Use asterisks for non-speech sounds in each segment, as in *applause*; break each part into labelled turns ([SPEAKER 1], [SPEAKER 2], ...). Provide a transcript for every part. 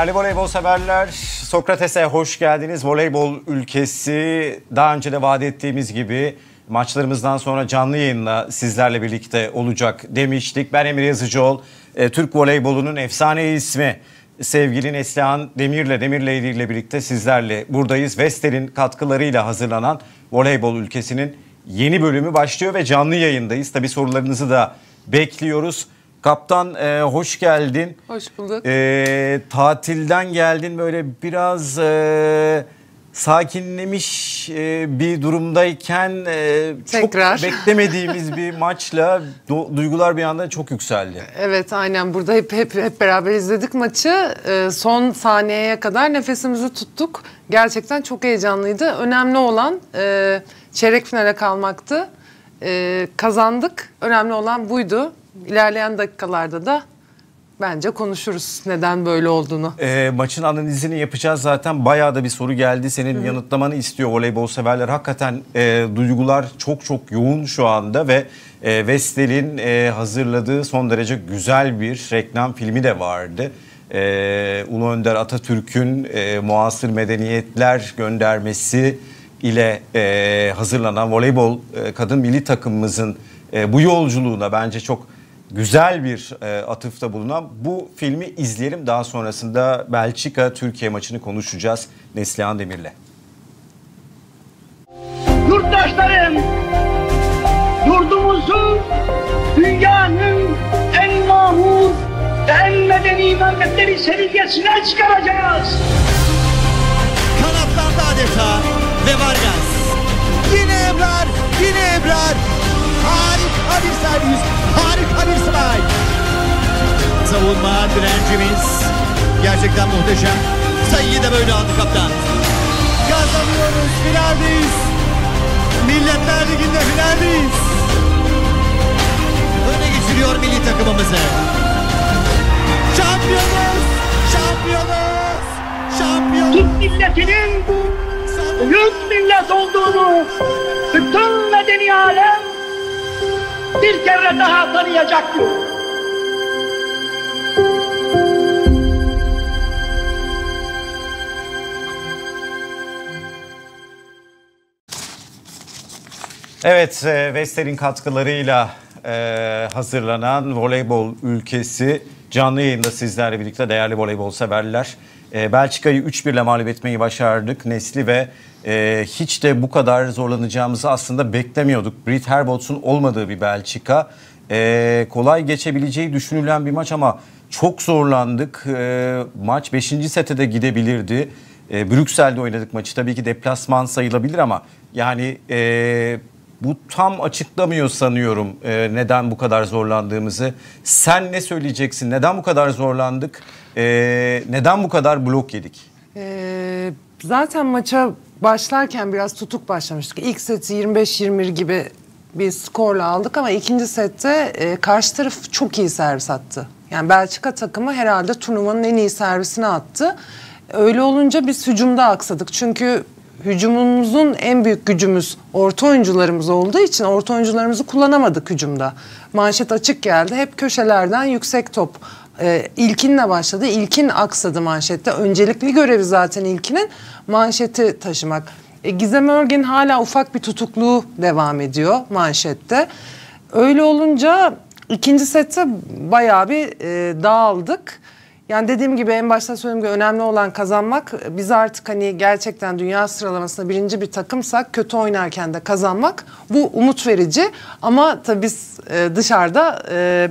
[SPEAKER 1] Değerli voleybol severler, Sokrates'e hoş geldiniz. Voleybol ülkesi daha önce de vaat ettiğimiz gibi maçlarımızdan sonra canlı yayınla sizlerle birlikte olacak demiştik. Ben Emir Yazıcıoğlu, e, Türk voleybolunun efsane ismi sevgili Neslihan Demir'le, Demir Lady ile birlikte sizlerle buradayız. Vestel'in katkılarıyla hazırlanan Voleybol Ülkesi'nin yeni bölümü başlıyor ve canlı yayındayız. Tabi sorularınızı da bekliyoruz. Kaptan e, hoş geldin. Hoş bulduk. E, tatilden geldin böyle biraz e, sakinlemiş e, bir durumdayken e, Tekrar. çok *laughs* beklemediğimiz bir maçla du duygular bir anda çok yükseldi.
[SPEAKER 2] Evet aynen burada hep hep, hep beraber izledik maçı. E, son saniyeye kadar nefesimizi tuttuk. Gerçekten çok heyecanlıydı. Önemli olan e, çeyrek finale kalmaktı. E, kazandık. Önemli olan buydu ilerleyen dakikalarda da bence konuşuruz neden
[SPEAKER 1] böyle olduğunu. E, maçın analizini yapacağız zaten. Bayağı da bir soru geldi. Senin Hı-hı. yanıtlamanı istiyor voleybol severler. Hakikaten e, duygular çok çok yoğun şu anda ve e, Vestel'in e, hazırladığı son derece güzel bir reklam filmi de vardı. E, Ulu Önder Atatürk'ün e, muasır medeniyetler göndermesi ile e, hazırlanan voleybol e, kadın milli takımımızın e, bu yolculuğuna bence çok güzel bir e, atıfta bulunan bu filmi izleyelim. Daha sonrasında Belçika-Türkiye maçını konuşacağız Neslihan Demir'le.
[SPEAKER 2] Yurttaşlarım, yurdumuzun dünyanın en mahur, en medeni memleketleri seviyesine çıkaracağız. Kanatlarda adeta ve var ya. Yine Ebrar, yine Ebrar. Harika bir servis, Harika bir Savunma direncimiz gerçekten muhteşem. Sayıyı da böyle aldı kaptan. Kazanıyoruz. Finaldeyiz. Milletler Ligi'nde finaldeyiz. Öne geçiriyor milli takımımızı. Şampiyonuz! Şampiyonuz! Şampiyonuz! Türk milletinin büyük millet olduğunu bütün medeni alem bir kere daha tanıyacaktır.
[SPEAKER 1] Evet, Vester'in e, katkılarıyla e, hazırlanan Voleybol Ülkesi canlı yayında sizlerle birlikte değerli voleybol severler. E, Belçika'yı 3-1 ile mağlup etmeyi başardık. Nesli ve e, hiç de bu kadar zorlanacağımızı aslında beklemiyorduk. Brit Herbots'un olmadığı bir Belçika e, kolay geçebileceği düşünülen bir maç ama çok zorlandık. E, maç 5. sete de gidebilirdi. E, Brüksel'de oynadık maçı. Tabii ki deplasman sayılabilir ama yani e, bu tam açıklamıyor sanıyorum e, neden bu kadar zorlandığımızı. Sen ne söyleyeceksin? Neden bu kadar zorlandık? E, neden bu kadar blok yedik?
[SPEAKER 2] E, zaten maça başlarken biraz tutuk başlamıştık. İlk seti 25-21 gibi bir skorla aldık ama ikinci sette e, karşı taraf çok iyi servis attı. Yani Belçika takımı herhalde turnuvanın en iyi servisini attı. Öyle olunca biz hücumda aksadık. Çünkü hücumumuzun en büyük gücümüz orta oyuncularımız olduğu için orta oyuncularımızı kullanamadık hücumda. Manşet açık geldi. Hep köşelerden yüksek top e, ee, ilkinle başladı. İlkin aksadı manşette. Öncelikli görevi zaten ilkinin manşeti taşımak. E, Gizem Örgen hala ufak bir tutukluğu devam ediyor manşette. Öyle olunca ikinci sette bayağı bir e, dağıldık. Yani dediğim gibi en başta söylediğim gibi önemli olan kazanmak. Biz artık hani gerçekten dünya sıralamasında birinci bir takımsak kötü oynarken de kazanmak bu umut verici. Ama tabii biz e, dışarıda e,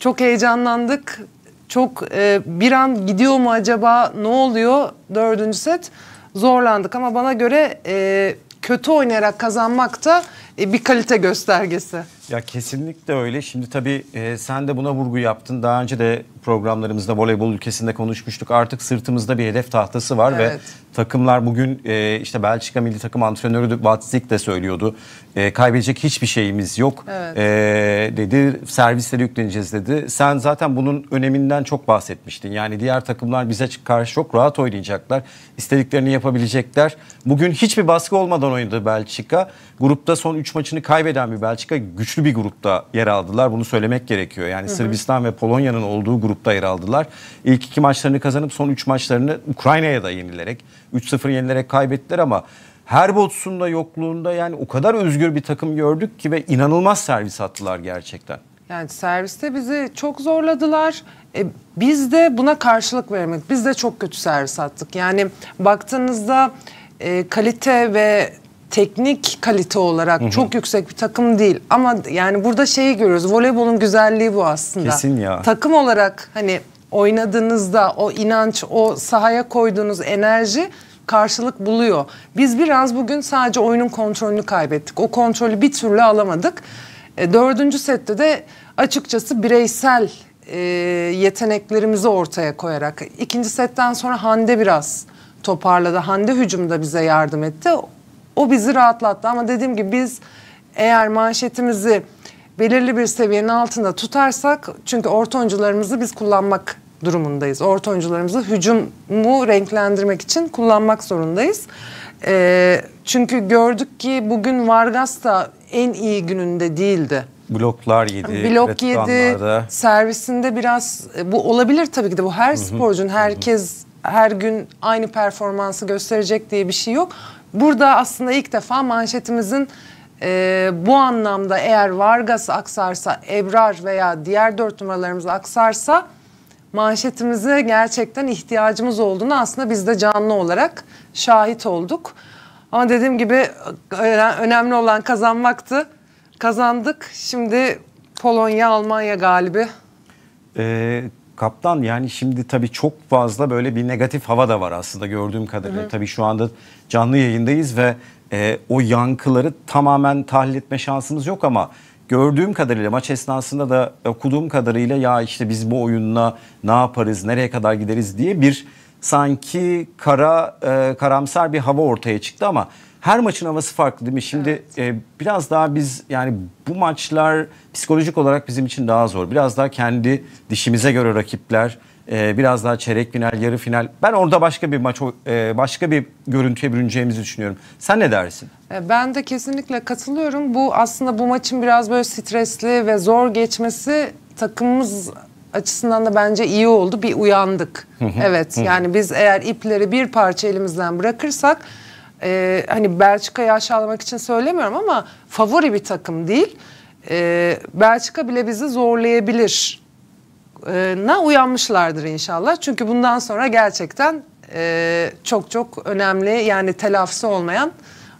[SPEAKER 2] çok heyecanlandık çok e, bir an gidiyor mu acaba ne oluyor dördüncü set zorlandık ama bana göre e, kötü oynayarak kazanmak da e, bir kalite göstergesi.
[SPEAKER 1] Ya kesinlikle öyle. Şimdi tabii e, sen de buna vurgu yaptın. Daha önce de programlarımızda voleybol ülkesinde konuşmuştuk. Artık sırtımızda bir hedef tahtası var evet. ve takımlar bugün e, işte Belçika milli takım antrenörü Watzik de söylüyordu. E, kaybedecek hiçbir şeyimiz yok evet. e, dedi. Servislere yükleneceğiz dedi. Sen zaten bunun öneminden çok bahsetmiştin. Yani diğer takımlar bize karşı çok rahat oynayacaklar. İstediklerini yapabilecekler. Bugün hiçbir baskı olmadan oynadı Belçika. Grupta son 3 maçını kaybeden bir Belçika güçlü bir grupta yer aldılar. Bunu söylemek gerekiyor. Yani hı hı. Sırbistan ve Polonya'nın olduğu grupta yer aldılar. İlk iki maçlarını kazanıp son 3 maçlarını Ukrayna'ya da yenilerek 3-0 yenilerek kaybettiler ama her botsun da yokluğunda yani o kadar özgür bir takım gördük ki ve inanılmaz servis attılar gerçekten.
[SPEAKER 2] Yani serviste bizi çok zorladılar. E, biz de buna karşılık vermek, Biz de çok kötü servis attık. Yani baktığınızda e, kalite ve teknik kalite olarak Hı-hı. çok yüksek bir takım değil. Ama yani burada şeyi görüyoruz. Voleybolun güzelliği bu aslında. Kesin ya. Takım olarak hani oynadığınızda o inanç, o sahaya koyduğunuz enerji karşılık buluyor. Biz biraz bugün sadece oyunun kontrolünü kaybettik. O kontrolü bir türlü alamadık. E, dördüncü sette de açıkçası bireysel e, yeteneklerimizi ortaya koyarak ikinci setten sonra Hande biraz toparladı. Hande hücumda bize yardım etti. O bizi rahatlattı ama dediğim gibi biz eğer manşetimizi belirli bir seviyenin altında tutarsak çünkü orta oyuncularımızı biz kullanmak durumundayız. Orta oyuncularımızı hücumu renklendirmek için kullanmak zorundayız. E, çünkü gördük ki bugün Vargas da en iyi gününde değildi
[SPEAKER 1] bloklar yedi. Blok yedi.
[SPEAKER 2] Servisinde biraz e, bu olabilir tabii ki de bu her hı sporcunun herkes her gün aynı performansı gösterecek diye bir şey yok. Burada aslında ilk defa manşetimizin e, bu anlamda eğer Vargas aksarsa, Ebrar veya diğer dört numaralarımız aksarsa manşetimize gerçekten ihtiyacımız olduğunu aslında biz de canlı olarak şahit olduk. Ama dediğim gibi e, önemli olan kazanmaktı. Kazandık. Şimdi Polonya, Almanya galibi.
[SPEAKER 1] Ee, kaptan yani şimdi tabii çok fazla böyle bir negatif hava da var aslında gördüğüm kadarıyla. Hı hı. Tabii şu anda canlı yayındayız ve e, o yankıları tamamen tahlil etme şansımız yok ama gördüğüm kadarıyla maç esnasında da okuduğum kadarıyla ya işte biz bu oyunla ne yaparız, nereye kadar gideriz diye bir sanki kara e, karamsar bir hava ortaya çıktı ama her maçın havası farklı değil mi? Şimdi evet. e, biraz daha biz yani bu maçlar psikolojik olarak bizim için daha zor. Biraz daha kendi dişimize göre rakipler, e, biraz daha çeyrek final, yarı final. Ben orada başka bir maç, e, başka bir görüntüye bürüneceğimizi düşünüyorum. Sen ne dersin?
[SPEAKER 2] E, ben de kesinlikle katılıyorum. Bu aslında bu maçın biraz böyle stresli ve zor geçmesi takımımız açısından da bence iyi oldu. Bir uyandık. evet yani biz eğer ipleri bir parça elimizden bırakırsak e, hani Belçika'yı aşağılamak için söylemiyorum ama favori bir takım değil. E, Belçika bile bizi zorlayabilir ee, na uyanmışlardır inşallah. Çünkü bundan sonra gerçekten e, çok çok önemli yani telafisi olmayan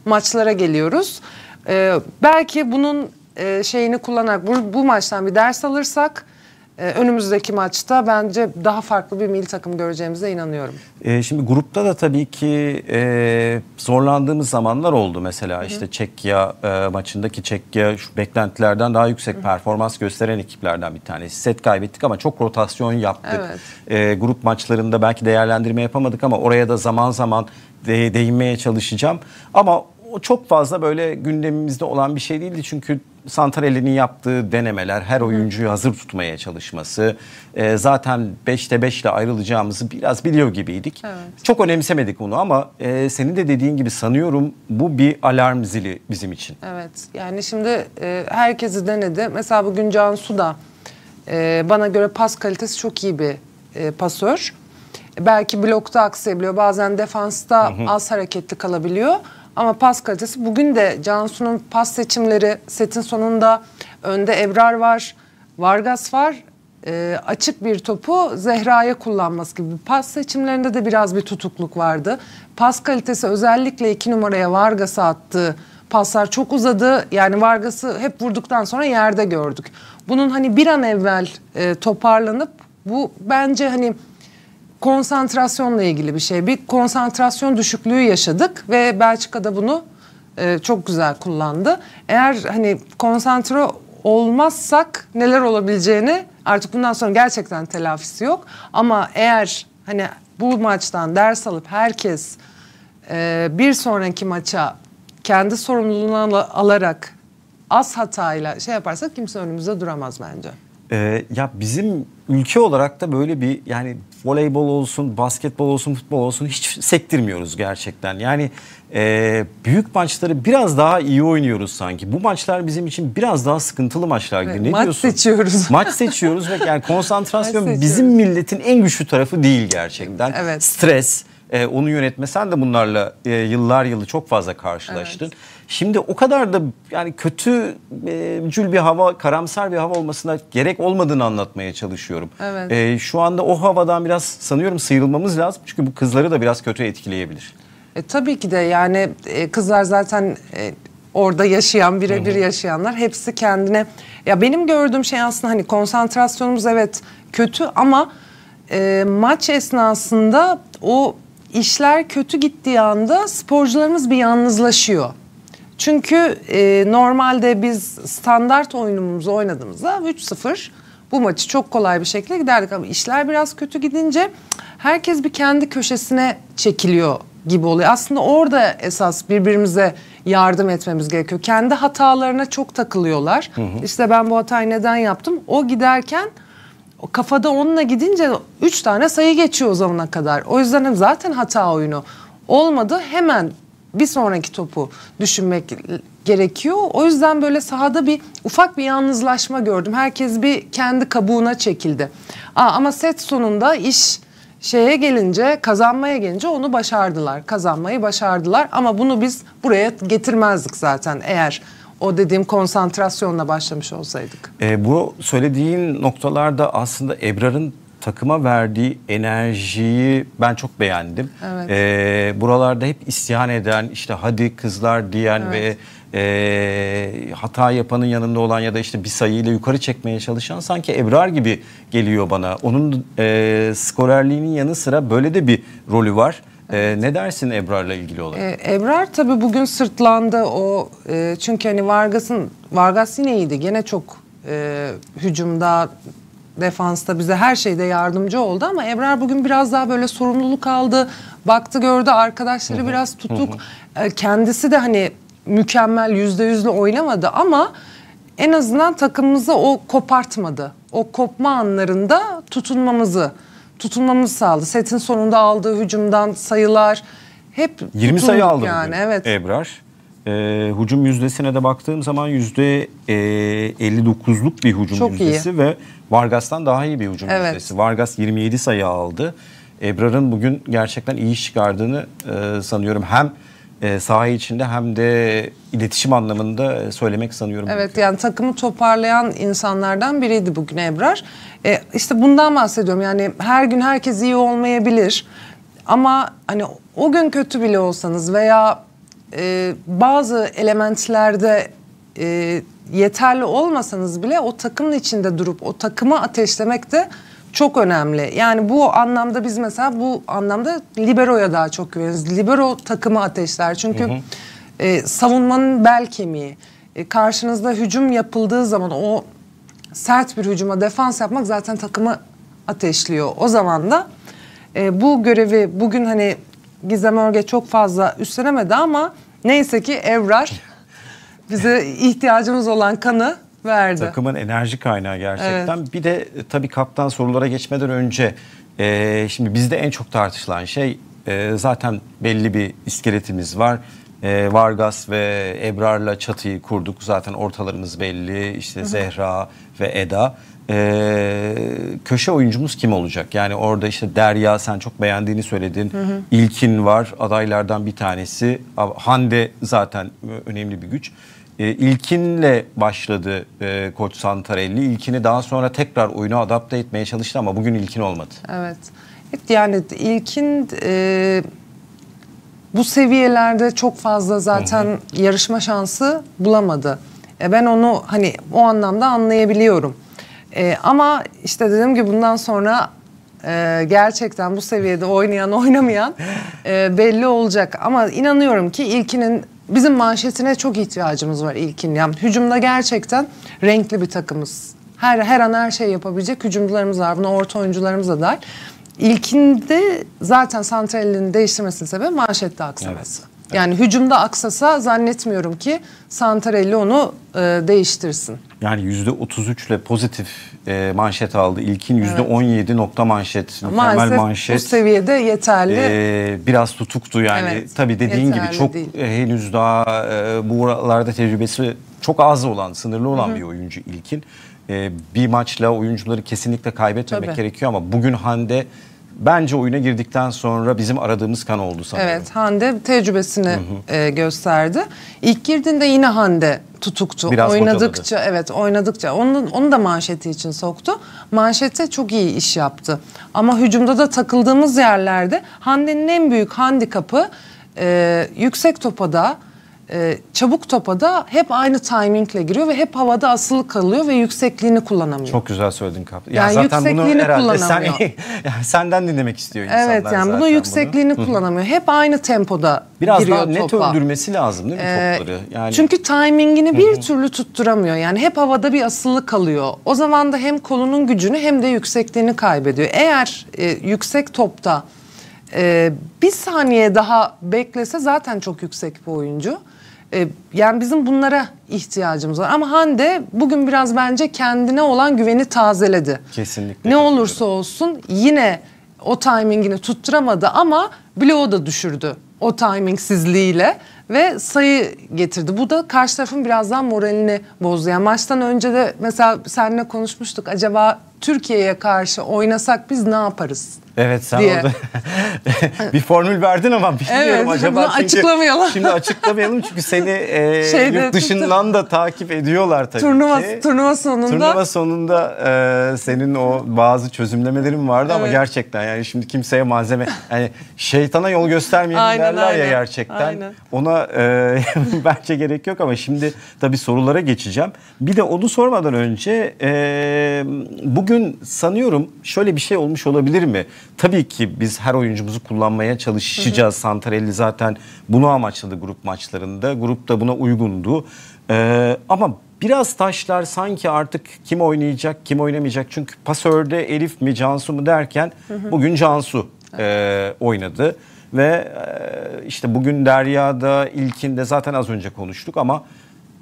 [SPEAKER 2] maçlara geliyoruz. E, belki bunun e, şeyini kullanarak bu, bu maçtan bir ders alırsak ee, önümüzdeki maçta bence daha farklı bir milli takım göreceğimize inanıyorum.
[SPEAKER 1] E, şimdi grupta da tabii ki e, zorlandığımız zamanlar oldu mesela Hı-hı. işte Çekya e, maçındaki Çekya şu beklentilerden daha yüksek Hı-hı. performans gösteren ekiplerden bir tanesi. Set kaybettik ama çok rotasyon yaptık. Evet. E, grup maçlarında belki değerlendirme yapamadık ama oraya da zaman zaman de, değinmeye çalışacağım. Ama o çok fazla böyle gündemimizde olan bir şey değildi. Çünkü Santarelli'nin yaptığı denemeler, her oyuncuyu hazır tutmaya çalışması, e, zaten 5'te 5 ile ayrılacağımızı biraz biliyor gibiydik. Evet. Çok önemsemedik bunu ama e, senin de dediğin gibi sanıyorum bu bir alarm zili bizim için.
[SPEAKER 2] Evet yani şimdi e, herkesi denedi. Mesela bugün Cansu da e, bana göre pas kalitesi çok iyi bir e, pasör. E, belki blokta aksayabiliyor, bazen defansta hı hı. az hareketli kalabiliyor. Ama pas kalitesi bugün de Cansu'nun pas seçimleri setin sonunda önde Ebrar var, Vargas var. E, açık bir topu Zehra'ya kullanması gibi. Pas seçimlerinde de biraz bir tutukluk vardı. Pas kalitesi özellikle iki numaraya Vargas'a attığı paslar çok uzadı. Yani Vargas'ı hep vurduktan sonra yerde gördük. Bunun hani bir an evvel e, toparlanıp bu bence hani konsantrasyonla ilgili bir şey. Bir konsantrasyon düşüklüğü yaşadık ve Belçika'da bunu e, çok güzel kullandı. Eğer hani konsantre olmazsak neler olabileceğini artık bundan sonra gerçekten telafisi yok. Ama eğer hani bu maçtan ders alıp herkes e, bir sonraki maça kendi sorumluluğunu al alarak az hatayla şey yaparsak kimse önümüzde duramaz bence.
[SPEAKER 1] Ee, ya bizim ülke olarak da böyle bir yani voleybol olsun, basketbol olsun, futbol olsun hiç sektirmiyoruz gerçekten. Yani e, büyük maçları biraz daha iyi oynuyoruz sanki. Bu maçlar bizim için biraz daha sıkıntılı maçlar gibi. Evet, ne maç diyorsun? seçiyoruz. *laughs* Maç seçiyoruz ve yani konsantrasyon bizim milletin en güçlü tarafı değil gerçekten. Evet. Stres, e, onu yönetme. Sen de bunlarla e, yıllar yılı çok fazla karşılaştın. Evet. Şimdi o kadar da yani kötü kötücül e, bir hava, karamsar bir hava olmasına gerek olmadığını anlatmaya çalışıyorum. Evet. E, şu anda o havadan biraz sanıyorum sıyrılmamız lazım. Çünkü bu kızları da biraz kötü etkileyebilir.
[SPEAKER 2] E, tabii ki de yani e, kızlar zaten e, orada yaşayan, birebir yaşayanlar hepsi kendine... Ya benim gördüğüm şey aslında hani konsantrasyonumuz evet kötü ama e, maç esnasında o işler kötü gittiği anda sporcularımız bir yalnızlaşıyor. Çünkü e, normalde biz standart oyunumuzu oynadığımızda 3-0 bu maçı çok kolay bir şekilde giderdik ama işler biraz kötü gidince herkes bir kendi köşesine çekiliyor gibi oluyor. Aslında orada esas birbirimize yardım etmemiz gerekiyor. Kendi hatalarına çok takılıyorlar. Hı hı. İşte ben bu hatayı neden yaptım? O giderken o kafada onunla gidince 3 tane sayı geçiyor o zamana kadar. O yüzden zaten hata oyunu olmadı. Hemen bir sonraki topu düşünmek gerekiyor. O yüzden böyle sahada bir ufak bir yalnızlaşma gördüm. Herkes bir kendi kabuğuna çekildi. Aa, ama set sonunda iş şeye gelince kazanmaya gelince onu başardılar. Kazanmayı başardılar ama bunu biz buraya getirmezdik zaten eğer o dediğim konsantrasyonla başlamış olsaydık.
[SPEAKER 1] E, bu söylediğin noktalarda aslında Ebrar'ın takıma verdiği enerjiyi ben çok beğendim. Evet. E, buralarda hep isyan eden, işte hadi kızlar diyen evet. ve e, hata yapanın yanında olan ya da işte bir sayıyla yukarı çekmeye çalışan sanki Ebrar gibi geliyor bana. Onun e, skorerliğinin yanı sıra böyle de bir rolü var. E, evet. Ee, ne dersin Ebrar'la ilgili olarak?
[SPEAKER 2] Ee, Ebrar tabii bugün sırtlandı o e, çünkü hani Vargas'ın Vargas yine iyiydi gene çok e, hücumda defansta bize her şeyde yardımcı oldu ama Ebrar bugün biraz daha böyle sorumluluk aldı. Baktı gördü arkadaşları Hı-hı. biraz tutuk. Hı-hı. E, kendisi de hani mükemmel yüzde yüzle oynamadı ama en azından takımımızı o kopartmadı. O kopma anlarında tutunmamızı tutunmamızı sağladı. Setin sonunda aldığı hücumdan sayılar hep 20 sayı aldı yani. Bugün. Evet.
[SPEAKER 1] Ebrar. E, hücum yüzdesine de baktığım zaman yüzde %59'luk e, bir hücum Çok yüzdesi iyi. ve Vargas'tan daha iyi bir hücum evet. yüzdesi. Vargas 27 sayı aldı. Ebrar'ın bugün gerçekten iyi iş çıkardığını e, sanıyorum. Hem e, saha içinde hem de iletişim anlamında e, söylemek sanıyorum. Evet
[SPEAKER 2] mümkün. yani takımı toparlayan insanlardan biriydi bugün Ebrar. E, işte bundan bahsediyorum yani her gün herkes iyi olmayabilir ama hani o gün kötü bile olsanız veya e, bazı elementlerde e, yeterli olmasanız bile o takımın içinde durup o takımı ateşlemek de çok önemli. Yani bu anlamda biz mesela bu anlamda libero'ya daha çok güveniyoruz. Libero takımı ateşler çünkü hı hı. E, savunmanın bel kemiği. E, karşınızda hücum yapıldığı zaman o sert bir hücuma defans yapmak zaten takımı ateşliyor. O zaman da e, bu görevi bugün hani Gizem Örge çok fazla üstlenemedi ama neyse ki Evrar bize ihtiyacımız olan kanı
[SPEAKER 1] verdi. Takımın enerji kaynağı gerçekten. Evet. Bir de e, tabii kaptan sorulara geçmeden önce e, şimdi bizde en çok tartışılan şey e, zaten belli bir iskeletimiz var. E, Vargas ve Ebrar'la çatıyı kurduk. Zaten ortalarımız belli. İşte Zehra ve Eda e, köşe oyuncumuz kim olacak? Yani orada işte Derya sen çok beğendiğini söyledin. Hı hı. İlkin var adaylardan bir tanesi. Hande zaten e, önemli bir güç. E, İlkin'le başladı e, Koç Santarelli. İlkin'i daha sonra tekrar oyuna adapte etmeye çalıştı ama bugün İlkin olmadı. Evet.
[SPEAKER 2] yani İlkin e, bu seviyelerde çok fazla zaten hı hı. yarışma şansı bulamadı. E, ben onu hani o anlamda anlayabiliyorum. E, ama işte dediğim gibi bundan sonra e, gerçekten bu seviyede oynayan oynamayan e, belli olacak. Ama inanıyorum ki ilkinin bizim manşetine çok ihtiyacımız var ilkin. Yani hücumda gerçekten renkli bir takımız. Her her an her şey yapabilecek hücumcularımız var. Buna orta oyuncularımız da dahil. İlkinde zaten santralinin değiştirmesinin sebebi manşette aksaması. Evet. Yani evet. hücumda aksasa zannetmiyorum ki Santarelli onu e, değiştirsin.
[SPEAKER 1] Yani yüzde 33 ile pozitif e, manşet aldı. İlkin yüzde evet. 17 nokta manşet, mükemmel Maalesef manşet. bu
[SPEAKER 2] seviyede yeterli.
[SPEAKER 1] E, biraz tutuktu yani. Evet, Tabii dediğin gibi çok değil. E, henüz daha e, buralarda tecrübesi çok az olan, sınırlı olan Hı -hı. bir oyuncu İlkin. E, bir maçla oyuncuları kesinlikle kaybetmemek Tabii. gerekiyor ama bugün Hande bence oyuna girdikten sonra bizim aradığımız kan oldu sanırım. Evet
[SPEAKER 2] Hande tecrübesini E, gösterdi. İlk girdiğinde yine Hande tutuktu. Biraz oynadıkça bocaladı. evet oynadıkça onu, onu da manşeti için soktu. Manşete çok iyi iş yaptı. Ama hücumda da takıldığımız yerlerde Hande'nin en büyük handikapı e, yüksek topada e, çabuk topa da hep aynı timingle giriyor ve hep havada asılı kalıyor ve yüksekliğini kullanamıyor.
[SPEAKER 1] Çok güzel söyledin Kaptan. Yani, yani zaten bunu herhalde sen, *laughs* yani senden dinlemek istiyor insanlar Evet yani bunu yüksekliğini bunu.
[SPEAKER 2] kullanamıyor. Hep aynı tempoda Biraz giriyor topa. Biraz daha net öldürmesi
[SPEAKER 1] lazım değil mi ee, topları? Yani... Çünkü
[SPEAKER 2] timingini bir türlü tutturamıyor. Yani hep havada bir asılı kalıyor. O zaman da hem kolunun gücünü hem de yüksekliğini kaybediyor. Eğer e, yüksek topta e, bir saniye daha beklese zaten çok yüksek bir oyuncu. E, yani bizim bunlara ihtiyacımız var. Ama Hande bugün biraz bence kendine olan güveni tazeledi. Kesinlikle. Ne olursa olsun yine o timingini tutturamadı ama bloğu da düşürdü o timingsizliğiyle ve sayı getirdi. Bu da karşı tarafın birazdan moralini bozdu. Yani maçtan önce de mesela seninle konuşmuştuk. Acaba Türkiye'ye karşı oynasak biz ne yaparız?
[SPEAKER 1] Evet sen diye. orada *laughs* bir formül verdin ama bilmiyorum evet, acaba. Bunu açıklamayalım. Şimdi açıklamayalım çünkü seni e, *laughs* Şeyde, yurt dışından da takip ediyorlar tabii turnuva, ki.
[SPEAKER 2] Turnuva sonunda. Turnuva
[SPEAKER 1] sonunda e, senin o bazı çözümlemelerin vardı evet. ama gerçekten yani şimdi kimseye malzeme yani şeytana yol göstermeyelim aynen, derler aynen, ya gerçekten. Aynen. Ona e, *laughs* bence gerek yok ama şimdi tabii sorulara geçeceğim. Bir de onu sormadan önce e, bu bugün sanıyorum şöyle bir şey olmuş olabilir mi? Tabii ki biz her oyuncumuzu kullanmaya çalışacağız. Hı hı. Santarelli zaten bunu amaçladı grup maçlarında. Grup da buna uygundu. Ee, ama biraz taşlar sanki artık kim oynayacak kim oynamayacak. Çünkü pasörde Elif mi Cansu mu derken hı hı. bugün Cansu e, oynadı. Ve e, işte bugün Derya'da ilkinde zaten az önce konuştuk ama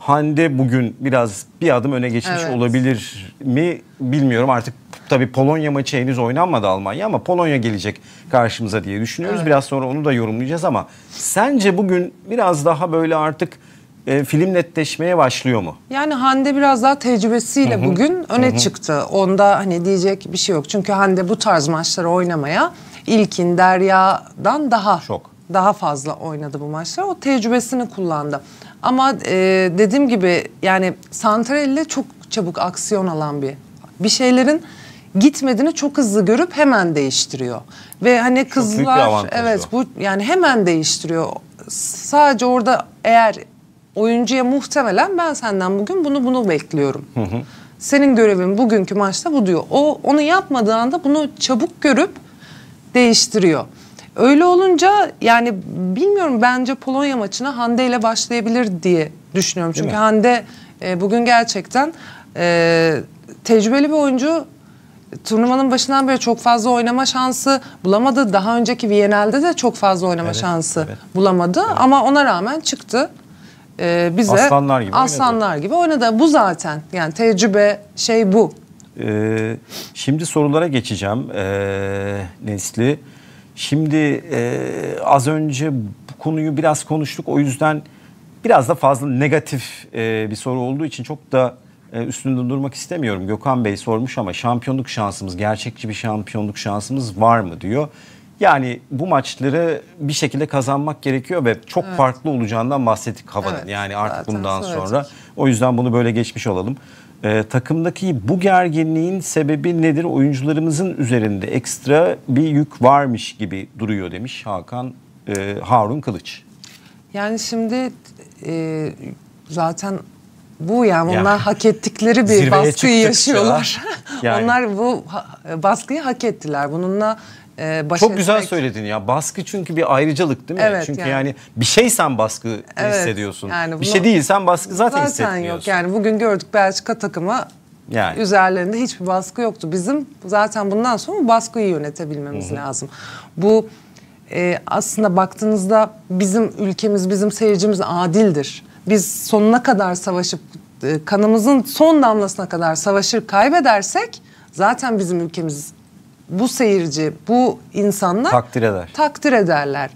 [SPEAKER 1] Hande bugün biraz bir adım öne geçmiş evet. olabilir mi bilmiyorum. Artık tabii Polonya maçı henüz oynanmadı Almanya ama Polonya gelecek karşımıza diye düşünüyoruz. Evet. Biraz sonra onu da yorumlayacağız ama sence bugün biraz daha böyle artık e, film netleşmeye başlıyor mu?
[SPEAKER 2] Yani Hande biraz daha tecrübesiyle Hı-hı. bugün öne Hı-hı. çıktı. Onda hani diyecek bir şey yok. Çünkü Hande bu tarz maçları oynamaya ilkin Derya'dan daha Çok. daha fazla oynadı bu maçları. O tecrübesini kullandı. Ama e, dediğim gibi yani Santarelli çok çabuk aksiyon alan bir bir şeylerin gitmediğini çok hızlı görüp hemen değiştiriyor. Ve hani kızlar evet bu yani hemen değiştiriyor. Sadece orada eğer oyuncuya muhtemelen ben senden bugün bunu bunu bekliyorum. Senin görevin bugünkü maçta bu diyor. O onu yapmadığı anda bunu çabuk görüp değiştiriyor. Öyle olunca yani bilmiyorum bence Polonya maçına Hande ile başlayabilir diye düşünüyorum. Çünkü Hande e, bugün gerçekten e, tecrübeli bir oyuncu turnuvanın başından beri çok fazla oynama şansı bulamadı. Daha önceki Viyenel'de de çok fazla oynama evet, şansı evet. bulamadı evet. ama ona rağmen çıktı. Ee, bize aslanlar gibi aslanlar oynadı. gibi oynadı. Bu zaten yani tecrübe şey bu.
[SPEAKER 1] Ee, şimdi sorulara geçeceğim. Ee, Nesli Şimdi e, az önce bu konuyu biraz konuştuk. O yüzden biraz da fazla negatif e, bir soru olduğu için çok da e, üstünde durmak istemiyorum. Gökhan Bey sormuş ama şampiyonluk şansımız, gerçekçi bir şampiyonluk şansımız var mı diyor. Yani bu maçları bir şekilde kazanmak gerekiyor ve çok evet. farklı olacağından bahsettik havanın. Evet, yani artık bundan söyleyecek. sonra. O yüzden bunu böyle geçmiş olalım. E, takımdaki bu gerginliğin sebebi nedir? Oyuncularımızın üzerinde ekstra bir yük varmış gibi duruyor demiş Hakan e, Harun Kılıç.
[SPEAKER 2] Yani şimdi e, zaten bu yani onlar yani, hak ettikleri bir baskıyı yaşıyorlar. yani. *laughs* onlar bu baskıyı hak ettiler. Bununla e, baş Çok etmek. güzel
[SPEAKER 1] söyledin ya. Baskı çünkü bir ayrıcalık değil mi? Evet, çünkü yani. yani bir şeysen baskı evet, hissediyorsun. Yani bir şey değilsen baskı zaten, zaten hissetmiyorsun. yok.
[SPEAKER 2] Yani bugün gördük Belçika takımı yani. üzerlerinde hiçbir baskı yoktu. Bizim zaten bundan sonra baskıyı yönetebilmemiz Hı-hı. lazım. Bu e, aslında baktığınızda bizim ülkemiz, bizim seyircimiz adildir. Biz sonuna kadar savaşıp e, kanımızın son damlasına kadar savaşır kaybedersek zaten bizim ülkemiz bu seyirci, bu insanlar takdir eder. Takdir ederler.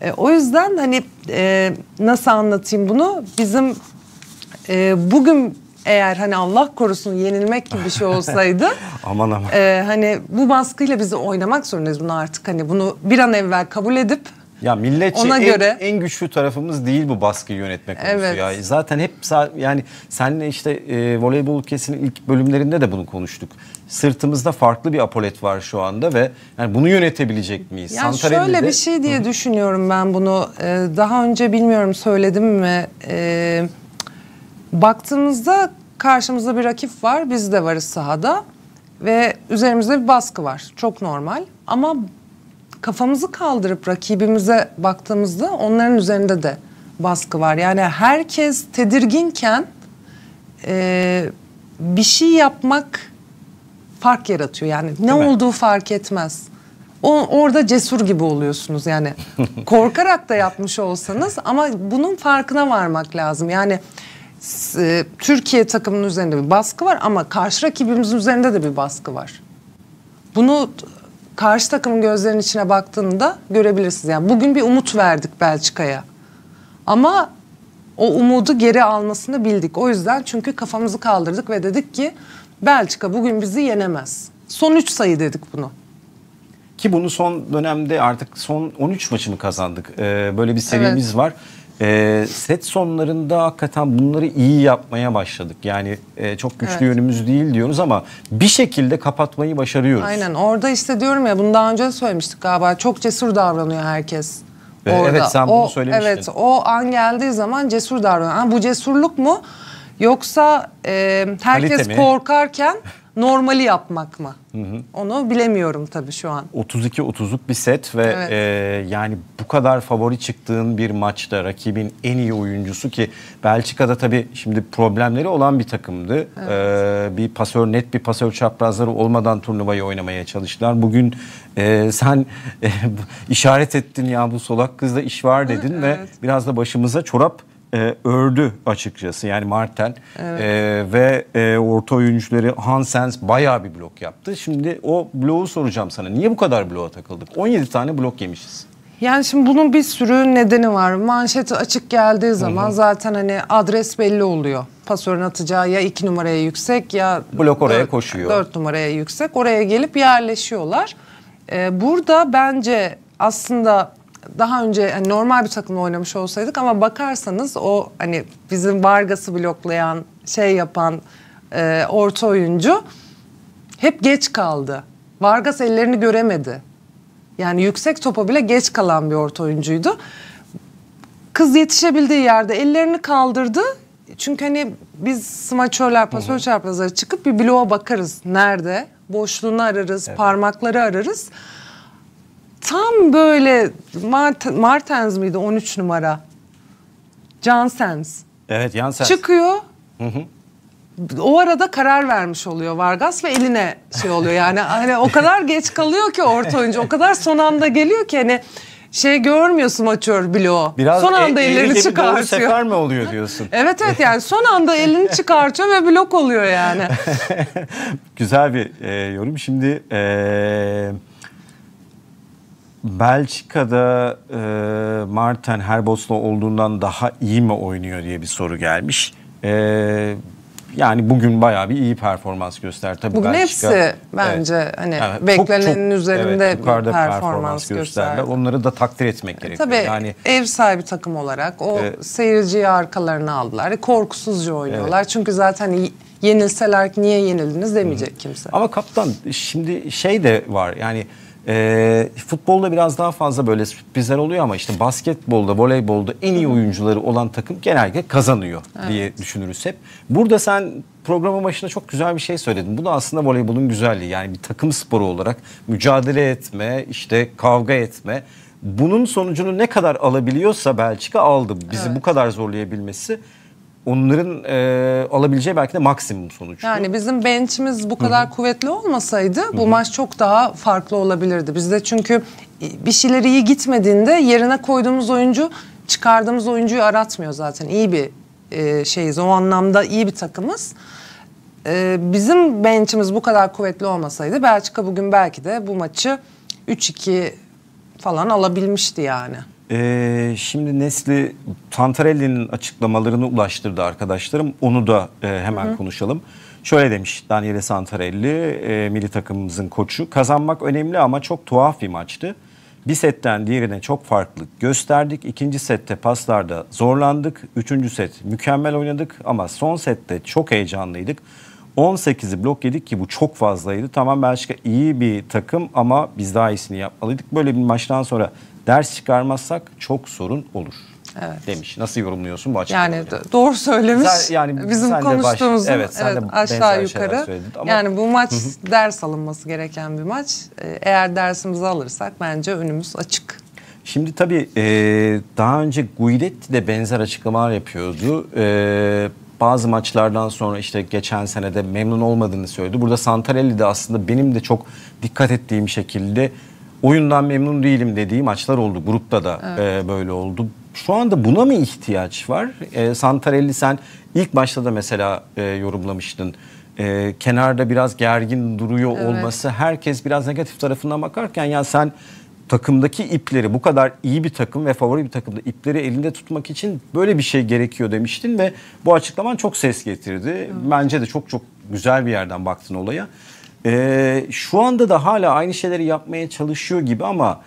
[SPEAKER 2] E, o yüzden hani e, nasıl anlatayım bunu? Bizim e, bugün eğer hani Allah korusun yenilmek gibi bir şey olsaydı
[SPEAKER 1] *laughs* aman aman.
[SPEAKER 2] E, hani bu baskıyla bizi oynamak zorundayız bunu artık hani bunu bir an evvel kabul edip
[SPEAKER 1] ya milletçi Ona en, göre... en güçlü tarafımız değil bu baskıyı yönetmek konusu evet. ya. Zaten hep yani senle işte e, voleybol ülkesinin ilk bölümlerinde de bunu konuştuk sırtımızda farklı bir apolet var şu anda ve yani bunu yönetebilecek miyiz? Yani şöyle bir şey
[SPEAKER 2] diye Hı. düşünüyorum ben bunu. Ee, daha önce bilmiyorum söyledim mi? Ee, baktığımızda karşımızda bir rakip var. Biz de varız sahada ve üzerimizde bir baskı var. Çok normal ama kafamızı kaldırıp rakibimize baktığımızda onların üzerinde de baskı var. Yani herkes tedirginken e, bir şey yapmak fark yaratıyor yani ne Değil olduğu mi? fark etmez. O, orada cesur gibi oluyorsunuz yani *laughs* korkarak da yapmış olsanız ama bunun farkına varmak lazım yani e, Türkiye takımının üzerinde bir baskı var ama karşı rakibimizin üzerinde de bir baskı var. Bunu karşı takımın gözlerinin içine baktığında görebilirsiniz. Yani bugün bir umut verdik Belçika'ya. Ama o umudu geri almasını bildik. O yüzden çünkü kafamızı kaldırdık ve dedik ki Belçika bugün bizi yenemez. Son 3 sayı dedik bunu.
[SPEAKER 1] Ki bunu son dönemde artık son 13 maçını kazandık. Ee, böyle bir serimiz evet. var. Ee, set sonlarında hakikaten bunları iyi yapmaya başladık. Yani e, çok güçlü evet. yönümüz değil diyoruz ama bir şekilde kapatmayı başarıyoruz. Aynen
[SPEAKER 2] orada işte diyorum ya bunu daha önce söylemiştik galiba. Çok cesur davranıyor herkes.
[SPEAKER 1] Orada. Evet sen bunu söylemiştin. Evet
[SPEAKER 2] o an geldiği zaman cesur davranıyor. Ha, bu cesurluk mu? Yoksa e, herkes korkarken *laughs* normali yapmak mı? Onu bilemiyorum tabii şu an.
[SPEAKER 1] 32-30'luk bir set ve evet. e, yani bu kadar favori çıktığın bir maçta rakibin en iyi oyuncusu ki Belçika'da tabii şimdi problemleri olan bir takımdı. Evet. E, bir pasör net bir pasör çaprazları olmadan turnuvayı oynamaya çalıştılar. Bugün e, sen e, *laughs* işaret ettin ya bu solak kızda iş var dedin evet. ve biraz da başımıza çorap e, ördü açıkçası. Yani Martel evet. E, ve e, orta oyuncuları Hansens bayağı bir blok yaptı. Şimdi o bloğu soracağım sana. Niye bu kadar bloğa takıldık? 17 tane blok yemişiz.
[SPEAKER 2] Yani şimdi bunun bir sürü nedeni var. Manşeti açık geldiği zaman Hı-hı. zaten hani adres belli oluyor. Pasörün atacağı ya iki numaraya yüksek ya...
[SPEAKER 1] Blok oraya dört, koşuyor.
[SPEAKER 2] Dört numaraya yüksek. Oraya gelip yerleşiyorlar. Ee, burada bence aslında daha önce hani normal bir takımla oynamış olsaydık ama bakarsanız o hani bizim Vargas'ı bloklayan, şey yapan e, orta oyuncu hep geç kaldı. Vargas ellerini göremedi. Yani yüksek topa bile geç kalan bir orta oyuncuydu. Kız yetişebildiği yerde ellerini kaldırdı. Çünkü hani biz smaçörler, pasör çarpazlara çıkıp bir bloğa bakarız. Nerede? Boşluğunu ararız, evet. parmakları ararız. Tam böyle Mart Martens miydi 13 numara? Jansens.
[SPEAKER 1] Evet Jansens. Çıkıyor. Hı hı
[SPEAKER 2] o arada karar vermiş oluyor Vargas ve eline şey oluyor yani *laughs* hani o kadar geç kalıyor ki orta oyuncu o kadar son anda geliyor ki hani şey görmüyorsun maçör bloğu.
[SPEAKER 1] Biraz son anda e, e ellerini e, çıkartıyor. sefer mi oluyor diyorsun? *laughs*
[SPEAKER 2] evet evet yani son anda elini çıkartıyor ve blok oluyor yani. *laughs*
[SPEAKER 1] Güzel bir e, yorum. Şimdi eee Belçika'da e, Martin Herbos'la olduğundan daha iyi mi oynuyor diye bir soru gelmiş. E, yani bugün bayağı bir iyi performans gösterdi. Tabii bugün Belçika, hepsi bence evet,
[SPEAKER 2] hani evet, beklenenin çok, üzerinde evet, yukarıda performans, performans gösterdiler.
[SPEAKER 1] Onları da takdir etmek e, gerekiyor. Tabii yani,
[SPEAKER 2] ev sahibi takım olarak o e, seyirciyi arkalarına aldılar. E, korkusuzca oynuyorlar. Evet. Çünkü zaten yenilseler niye yenildiniz demeyecek hı. kimse.
[SPEAKER 1] Ama kaptan şimdi şey de var yani e, futbolda biraz daha fazla böyle sürprizler oluyor ama işte basketbolda, voleybolda en iyi oyuncuları olan takım genelde kazanıyor evet. diye düşünürüz hep. Burada sen programın başında çok güzel bir şey söyledin. Bu da aslında voleybolun güzelliği. Yani bir takım sporu olarak mücadele etme, işte kavga etme. Bunun sonucunu ne kadar alabiliyorsa Belçika aldı. Bizi evet. bu kadar zorlayabilmesi onların e, alabileceği belki de maksimum sonuç.
[SPEAKER 2] Yani bizim bench'imiz bu kadar Hı-hı. kuvvetli olmasaydı Hı-hı. bu maç çok daha farklı olabilirdi. Bizde çünkü e, bir şeyler iyi gitmediğinde yerine koyduğumuz oyuncu çıkardığımız oyuncuyu aratmıyor zaten. İyi bir e, şeyiz o anlamda iyi bir takımız. E, bizim bench'imiz bu kadar kuvvetli olmasaydı Belçika bugün belki de bu maçı 3-2 falan alabilmişti yani.
[SPEAKER 1] Ee, şimdi Nesli Tantarelli'nin açıklamalarını ulaştırdı arkadaşlarım. Onu da e, hemen Hı-hı. konuşalım. Şöyle demiş Daniele Santarelli, e, milli takımımızın koçu. Kazanmak önemli ama çok tuhaf bir maçtı. Bir setten diğerine çok farklı. gösterdik. İkinci sette paslarda zorlandık. Üçüncü set mükemmel oynadık ama son sette çok heyecanlıydık. 18'i blok yedik ki bu çok fazlaydı. Tamam Belçika iyi bir takım ama biz daha iyisini yapmalıydık. Böyle bir maçtan sonra ders çıkarmazsak çok sorun olur. Evet. demiş. Nasıl yorumluyorsun bu açıklamayı? Yani doğru söylemiş. Sen, yani bizim sen konuştuğumuz evet, evet, aşağı yukarı. Ama... Yani bu maç
[SPEAKER 2] ders alınması gereken bir maç. Ee, eğer dersimizi alırsak bence önümüz açık.
[SPEAKER 1] Şimdi tabii e, daha önce Guidetti de benzer açıklamalar yapıyordu. E, bazı maçlardan sonra işte geçen senede memnun olmadığını söyledi. Burada Santarelli de aslında benim de çok dikkat ettiğim şekilde oyundan memnun değilim dediği maçlar oldu. Grupta da evet. e, böyle oldu. Şu anda buna mı ihtiyaç var? E, Santarelli sen ilk başta da mesela e, yorumlamıştın. E, kenarda biraz gergin duruyor evet. olması herkes biraz negatif tarafından bakarken ya sen takımdaki ipleri bu kadar iyi bir takım ve favori bir takımda ipleri elinde tutmak için böyle bir şey gerekiyor demiştin ve bu açıklaman çok ses getirdi. Evet. Bence de çok çok güzel bir yerden baktın olaya. Ee, şu anda da hala aynı şeyleri yapmaya çalışıyor gibi ama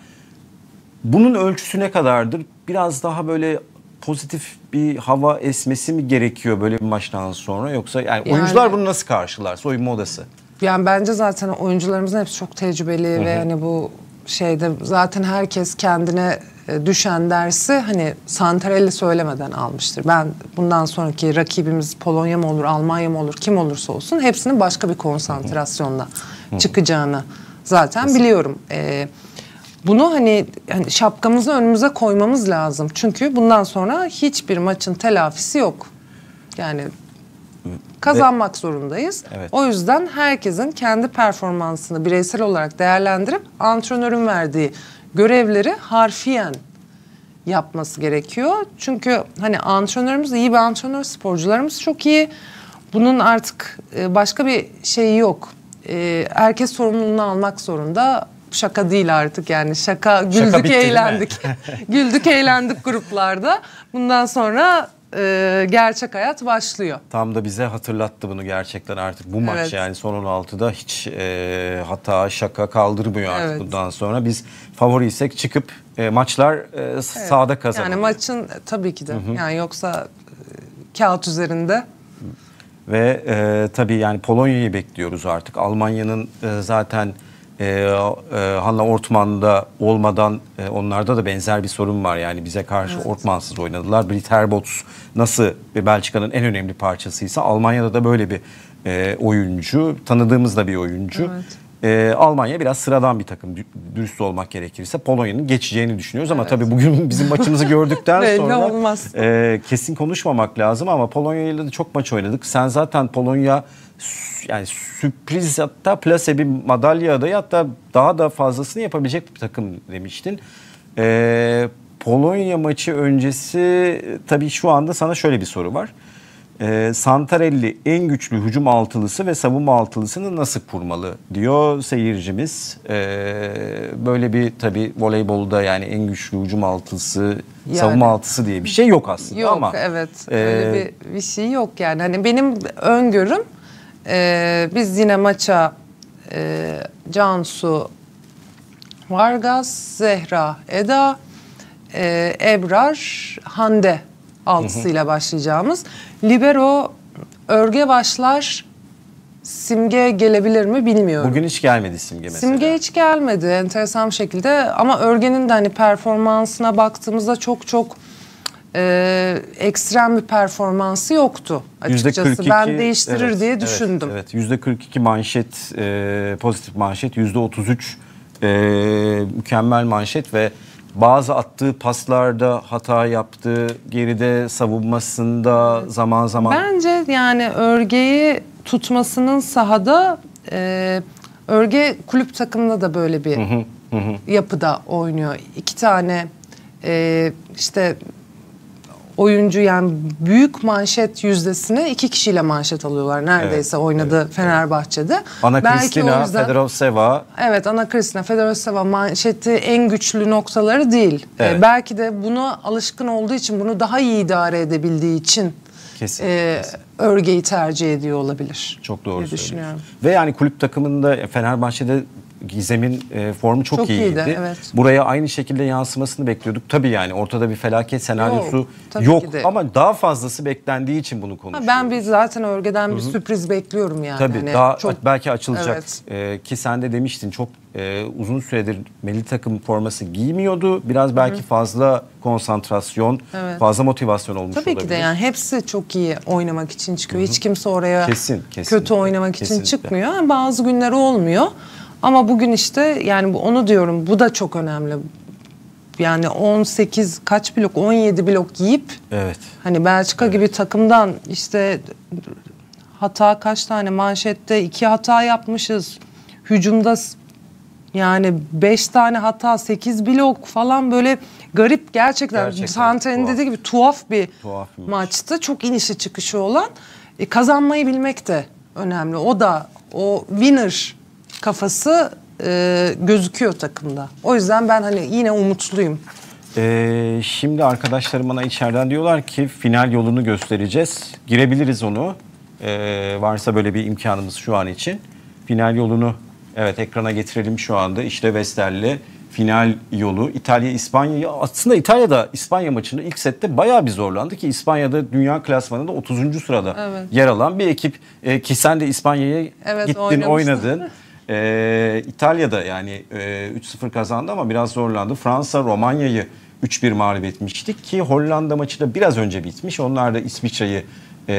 [SPEAKER 1] bunun ölçüsü ne kadardır? Biraz daha böyle pozitif bir hava esmesi mi gerekiyor böyle bir maçtan sonra yoksa yani, yani oyuncular bunu nasıl karşılar soyunma odası?
[SPEAKER 2] Yani bence zaten oyuncularımızın hepsi çok tecrübeli Hı-hı. ve hani bu şeyde zaten herkes kendine e, düşen dersi hani Santarelli söylemeden almıştır. Ben bundan sonraki rakibimiz Polonya mı olur, Almanya mı olur, kim olursa olsun hepsinin başka bir konsantrasyonla çıkacağını zaten biliyorum. Ee, bunu hani, hani şapkamızı önümüze koymamız lazım. Çünkü bundan sonra hiçbir maçın telafisi yok. Yani kazanmak zorundayız. Evet. O yüzden herkesin kendi performansını bireysel olarak değerlendirip antrenörün verdiği görevleri harfiyen yapması gerekiyor. Çünkü hani antrenörümüz iyi bir antrenör, sporcularımız çok iyi. Bunun artık e, başka bir şeyi yok. E, herkes sorumluluğunu almak zorunda. Şaka değil artık yani şaka güldük şaka bitti, eğlendik. *laughs* güldük eğlendik gruplarda. Bundan sonra e, gerçek hayat başlıyor.
[SPEAKER 1] Tam da bize hatırlattı bunu gerçekten artık bu maç evet. yani son 16'da hiç e, hata şaka kaldırmıyor artık evet. bundan sonra. Biz favoriysek çıkıp e, maçlar e, evet. sahada kazanıyor. Yani maçın e, tabii ki de Hı-hı. yani yoksa e, kağıt üzerinde ve e, tabii yani Polonya'yı bekliyoruz artık. Almanya'nın e, zaten ee, e, e, Hanna Ortman'da olmadan e, onlarda da benzer bir sorun var. Yani bize karşı evet. Ortman'sız oynadılar. Brit Herbots nasıl Belçika'nın en önemli parçasıysa Almanya'da da böyle bir e, oyuncu. Tanıdığımız da bir oyuncu. Evet e, Almanya biraz sıradan bir takım dürüst olmak gerekirse Polonya'nın geçeceğini düşünüyoruz ama evet. tabii bugün *laughs* bizim maçımızı gördükten *laughs* sonra olmaz. E, kesin konuşmamak lazım ama Polonya ile de çok maç oynadık. Sen zaten Polonya yani sürpriz hatta plase bir madalya adayı hatta daha da fazlasını yapabilecek bir takım demiştin. E, Polonya maçı öncesi tabii şu anda sana şöyle bir soru var e, Santarelli en güçlü hücum altılısı ve savunma altılısını nasıl kurmalı diyor seyircimiz. E, böyle bir tabi voleybolda yani en güçlü hücum altılısı, yani, savunma altısı diye bir şey yok aslında yok, ama. Yok evet e, öyle
[SPEAKER 2] bir, bir şey yok yani. Hani benim öngörüm e, biz yine maça e, Cansu, Vargas, Zehra, Eda, e, Ebrar, Hande altısıyla başlayacağımız. Libero örge başlar simge gelebilir mi bilmiyorum.
[SPEAKER 1] Bugün hiç gelmedi simge mesela.
[SPEAKER 2] Simge hiç gelmedi enteresan şekilde ama örgenin de hani performansına baktığımızda çok çok e, ekstrem bir performansı yoktu açıkçası. %42, ben değiştirir evet, diye düşündüm.
[SPEAKER 1] Evet, evet %42 manşet e, pozitif manşet, %33 e, mükemmel manşet ve bazı attığı paslarda hata yaptı. Geride savunmasında zaman zaman. Bence
[SPEAKER 2] yani örgeyi tutmasının sahada e, örge kulüp takımında da böyle bir hı hı, hı. yapıda oynuyor. İki tane e, işte oyuncu yani büyük manşet yüzdesini iki kişiyle manşet alıyorlar neredeyse evet, oynadı evet, Fenerbahçe'de. Ana Kristina, yüzden, Fedorov Seva. Evet Ana Kristina, Fedorov Seva manşeti en güçlü noktaları değil. Ee, evet. Ee, belki de bunu alışkın olduğu için bunu daha iyi idare edebildiği için kesin, e, kesin.
[SPEAKER 1] örgeyi tercih ediyor olabilir. Çok doğru söylüyorsun. Ve yani kulüp takımında Fenerbahçe'de Gizem'in e, formu çok, çok iyiydi. iyiydi evet. Buraya aynı şekilde yansımasını bekliyorduk. Tabii yani ortada bir felaket senaryosu yok, yok ama daha fazlası beklendiği için bunu konuşuyoruz.
[SPEAKER 2] ben bir zaten örgeden Hı-hı. bir sürpriz bekliyorum yani. Tabii hani daha çok,
[SPEAKER 1] belki açılacak. Evet. E, ki sen de demiştin çok e, uzun süredir milli takım forması giymiyordu. Biraz belki Hı-hı. fazla konsantrasyon, evet. fazla motivasyon olmuş Tabii olabilir. Tabii ki de yani
[SPEAKER 2] hepsi çok iyi oynamak için çıkıyor. Hı-hı. Hiç kimse oraya kesin, kötü oynamak kesinlikle. için çıkmıyor. bazı günler olmuyor. Ama bugün işte yani bu onu diyorum bu da çok önemli. Yani 18 kaç blok 17 blok yiyip evet. hani Belçika evet. gibi takımdan işte hata kaç tane manşette iki hata yapmışız. Hücumda yani 5 tane hata 8 blok falan böyle garip gerçekten, gerçekten Santen'in dediği gibi tuhaf bir, tuhaf maçtı. Çok inişi çıkışı olan e, kazanmayı bilmek de önemli. O da o winner kafası e, gözüküyor takımda. O yüzden ben hani yine umutluyum.
[SPEAKER 1] Ee, şimdi arkadaşlarım bana içeriden diyorlar ki final yolunu göstereceğiz. Girebiliriz onu. Ee, varsa böyle bir imkanımız şu an için. Final yolunu evet ekrana getirelim şu anda. İşte vesterli final yolu İtalya İspanya'yı aslında İtalya'da İspanya maçında ilk sette bayağı bir zorlandı ki İspanya'da dünya klasmanında 30. sırada evet. yer alan bir ekip ee, ki sen de İspanya'ya evet, gittin oynadın. *laughs* E, İtalya'da yani e, 3-0 kazandı ama biraz zorlandı. Fransa Romanya'yı 3-1 mağlup etmiştik ki Hollanda maçı da biraz önce bitmiş. Onlar da İsviçre'yi e,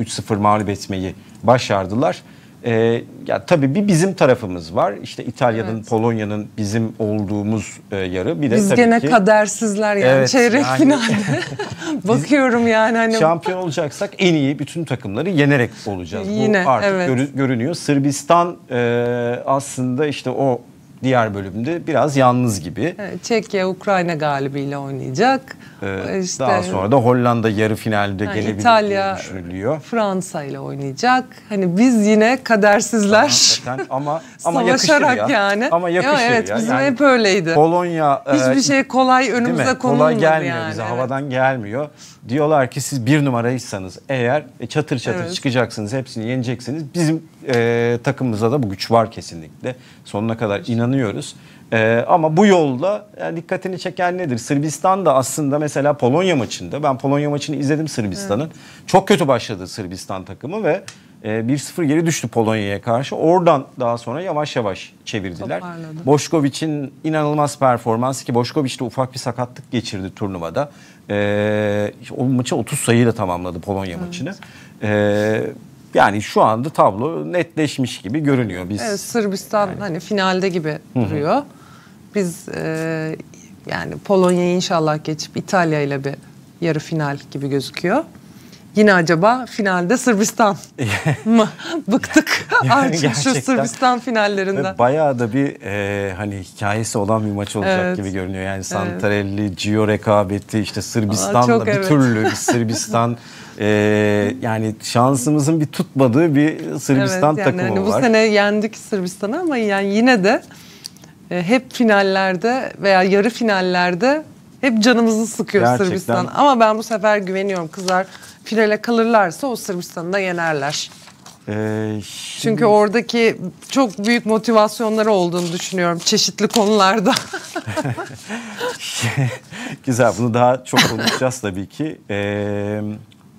[SPEAKER 1] 3-0 mağlup etmeyi başardılar. E, ya tabii bir bizim tarafımız var. İşte İtalya'nın, evet. Polonya'nın bizim olduğumuz e, yarı. Bir de Biz tabii gene ki,
[SPEAKER 2] kadersizler yani evet, çeyrek yani, finalde. *laughs* *laughs* Bakıyorum yani hani şampiyon
[SPEAKER 1] olacaksak en iyi bütün takımları yenerek olacağız. Yine, Bu artık evet. görü, görünüyor. Sırbistan e, aslında işte o diğer bölümde biraz yalnız gibi. Evet, Çekya Ukrayna galibiyle oynayacak. Ee, e, daha sonra da Hollanda yarı finalde yani gelebilir İtalya, düşünülüyor.
[SPEAKER 2] Fransa ile oynayacak. Hani biz yine kadersizler. Hakikaten ama ama *laughs* yakışır ya. yani. Ama yakışır ya, evet, ya. Bizim yani, hep öyleydi. Polonya e, hiçbir e, şey kolay önümüze konulmadı Kolay gelmiyor yani. bize havadan
[SPEAKER 1] gelmiyor. Diyorlar ki siz bir numaraysanız eğer e, çatır çatır evet. çıkacaksınız, hepsini yeneceksiniz. Bizim e, takımımızda da bu güç var kesinlikle. Sonuna kadar inanıyoruz. Ee, ama bu yolda yani dikkatini çeken nedir? Sırbistan da aslında mesela Polonya maçında ben Polonya maçını izledim Sırbistan'ın. Evet. Çok kötü başladı Sırbistan takımı ve e, 1-0 geri düştü Polonya'ya karşı. Oradan daha sonra yavaş yavaş çevirdiler. Boşkoviç'in inanılmaz performansı ki Boşkoviç de ufak bir sakatlık geçirdi turnuvada. E, o maçı 30 sayıyla tamamladı Polonya evet. maçını. E, yani şu anda tablo netleşmiş gibi görünüyor. Biz evet,
[SPEAKER 2] Sırbistan yani. hani finalde gibi Hı-hı. duruyor. Biz e, yani Polonya'yı inşallah geçip İtalya ile bir yarı final gibi gözüküyor. Yine acaba finalde Sırbistan *laughs* mı? Bıktık *laughs* yani artık şu Sırbistan finallerinden.
[SPEAKER 1] Bayağı da bir e, hani hikayesi olan bir maç olacak evet. gibi görünüyor. Yani Santarelli, evet. Gio rekabeti işte Sırbistan'la Aa, bir evet. türlü bir *laughs* Sırbistan e, yani şansımızın bir tutmadığı bir Sırbistan evet, yani takımı hani var. Bu sene
[SPEAKER 2] yendik Sırbistan'ı ama yani yine de e, hep finallerde veya yarı finallerde hep canımızı sıkıyor Gerçekten. Sırbistan. Ama ben bu sefer güveniyorum kızlar. Finale kalırlarsa o Sırbistan'ı da yenerler.
[SPEAKER 1] Ee, şimdi... Çünkü
[SPEAKER 2] oradaki çok büyük motivasyonları olduğunu düşünüyorum çeşitli konularda.
[SPEAKER 1] *laughs* Güzel bunu daha çok konuşacağız tabii ki. Ee,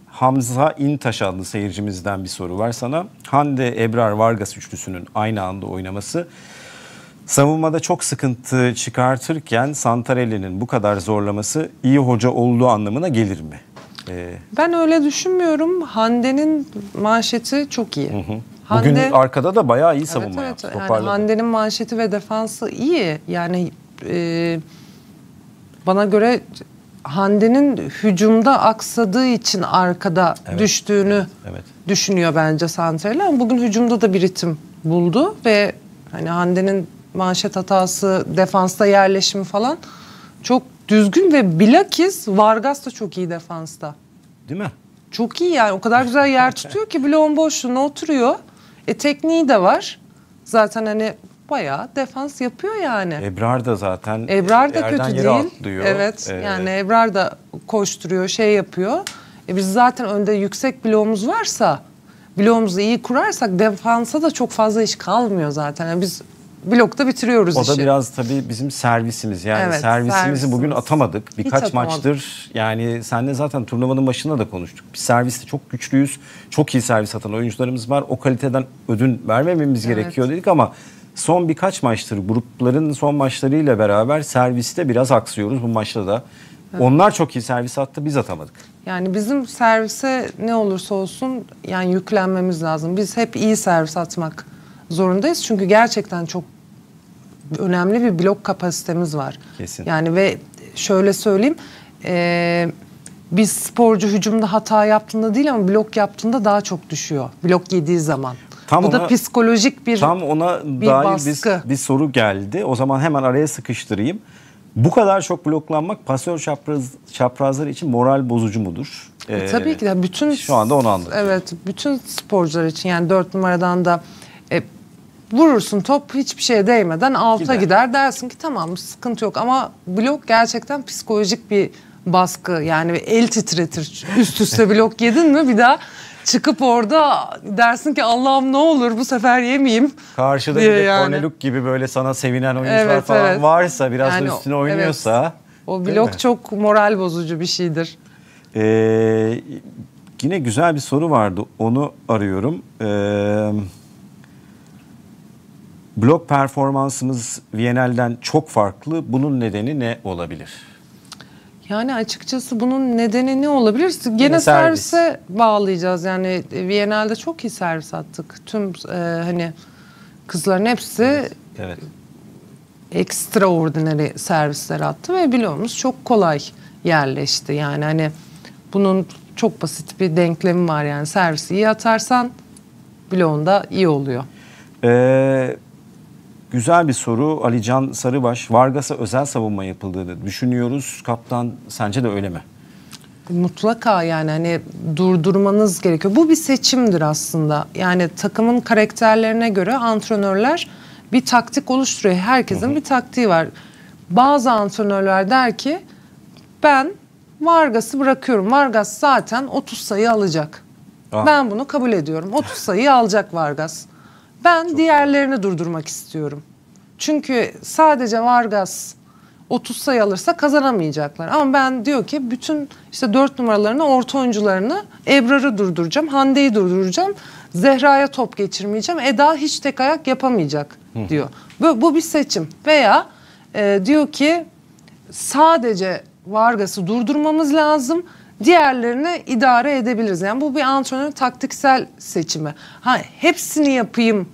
[SPEAKER 1] Hamza İntaş adlı seyircimizden bir soru var sana. Hande Ebrar Vargas üçlüsünün aynı anda oynaması Savunmada çok sıkıntı çıkartırken Santarelli'nin bu kadar zorlaması iyi hoca olduğu anlamına gelir mi? Ee...
[SPEAKER 2] Ben öyle düşünmüyorum. Hande'nin manşeti çok iyi. Hı hı. Hande, Bugün
[SPEAKER 1] arkada da bayağı iyi savunma evet, evet. yaptı. Yani
[SPEAKER 2] Hande'nin manşeti ve defansı iyi. Yani e, bana göre Hande'nin hücumda aksadığı için arkada evet, düştüğünü evet, evet. düşünüyor bence Santarelli. Ama bugün hücumda da bir ritim buldu ve hani Hande'nin manşet hatası, defansta yerleşimi falan çok düzgün ve bilakis Vargas da çok iyi defansta. Değil mi? Çok iyi yani o kadar güzel yer *laughs* tutuyor ki bloğun boşluğuna oturuyor. E tekniği de var. Zaten hani bayağı defans yapıyor yani.
[SPEAKER 1] Ebrar da zaten Ebrar da kötü yere değil. atlıyor. Evet ee... yani
[SPEAKER 2] Ebrar da koşturuyor şey yapıyor. E biz zaten önde yüksek bloğumuz varsa bloğumuzu iyi kurarsak defansa da çok fazla iş kalmıyor zaten. Yani biz
[SPEAKER 1] blokta bitiriyoruz o işi. O da biraz tabii bizim servisimiz. Yani evet, servisimizi servisimiz. bugün atamadık. Birkaç Hiç maçtır atamadık. yani senle zaten turnuvanın başında da konuştuk. Biz serviste çok güçlüyüz. Çok iyi servis atan oyuncularımız var. O kaliteden ödün vermememiz evet. gerekiyor dedik ama son birkaç maçtır grupların son maçlarıyla beraber serviste biraz aksıyoruz bu maçta da. Onlar çok iyi servis attı biz atamadık.
[SPEAKER 2] Yani bizim servise ne olursa olsun yani yüklenmemiz lazım. Biz hep iyi servis atmak zorundayız. Çünkü gerçekten çok önemli bir blok kapasitemiz var. Kesin. Yani ve şöyle söyleyeyim. E, biz sporcu hücumda hata yaptığında değil ama blok yaptığında daha çok düşüyor. Blok yediği zaman. Tam Bu ona, da
[SPEAKER 1] psikolojik bir Tam ona bir dair baskı. Bir, bir soru geldi. O zaman hemen araya sıkıştırayım. Bu kadar çok bloklanmak pasör çapraz, çaprazları için moral bozucu mudur? E, ee, e, Tabii ki
[SPEAKER 2] de bütün şu anda onu anlatıyorum. Evet, bütün sporcular için yani dört numaradan da e, vurursun top hiçbir şeye değmeden alta gider. gider dersin ki tamam sıkıntı yok ama blok gerçekten psikolojik bir baskı yani el titretir üst üste blok yedin mi bir daha çıkıp orada dersin ki Allah'ım ne olur bu sefer yemeyeyim.
[SPEAKER 1] Karşıda bir de yani. gibi böyle sana sevinen oyuncular evet, falan evet. varsa biraz yani da üstüne oynuyorsa. Evet. O blok çok moral bozucu bir şeydir. Ee, yine güzel bir soru vardı onu arıyorum. Ee, Blok performansımız Viyanel'den çok farklı. Bunun nedeni ne olabilir?
[SPEAKER 2] Yani açıkçası bunun nedeni ne olabilir? Gene Yine servise bağlayacağız. Yani e, Viyanel'de çok iyi servis attık. Tüm e, hani kızların hepsi evet. evet. ekstraordinary servisler attı ve bloğumuz çok kolay yerleşti. Yani hani bunun çok basit bir denklemi var yani servisi iyi atarsan bloğunda iyi oluyor.
[SPEAKER 1] Ee, Güzel bir soru. Alican Sarıbaş, Vargas'a özel savunma yapıldığını düşünüyoruz. Kaptan sence de öyle mi?
[SPEAKER 2] Mutlaka yani hani durdurmanız gerekiyor. Bu bir seçimdir aslında. Yani takımın karakterlerine göre antrenörler bir taktik oluşturuyor. Herkesin bir taktiği var. Bazı antrenörler der ki ben Vargas'ı bırakıyorum. Vargas zaten 30 sayı alacak. Aa. Ah. Ben bunu kabul ediyorum. 30 sayı alacak Vargas. Ben Çok diğerlerini doğru. durdurmak istiyorum. Çünkü sadece Vargas 30 sayı alırsa kazanamayacaklar. Ama ben diyor ki bütün işte 4 numaralarını, orta oyuncularını Ebrar'ı durduracağım, Hande'yi durduracağım. Zehra'ya top geçirmeyeceğim. Eda hiç tek ayak yapamayacak Hı. diyor. Bu, bu bir seçim. Veya e, diyor ki sadece Vargas'ı durdurmamız lazım Diğerlerini idare edebiliriz. Yani bu bir antrenörün taktiksel seçimi. Ha hepsini yapayım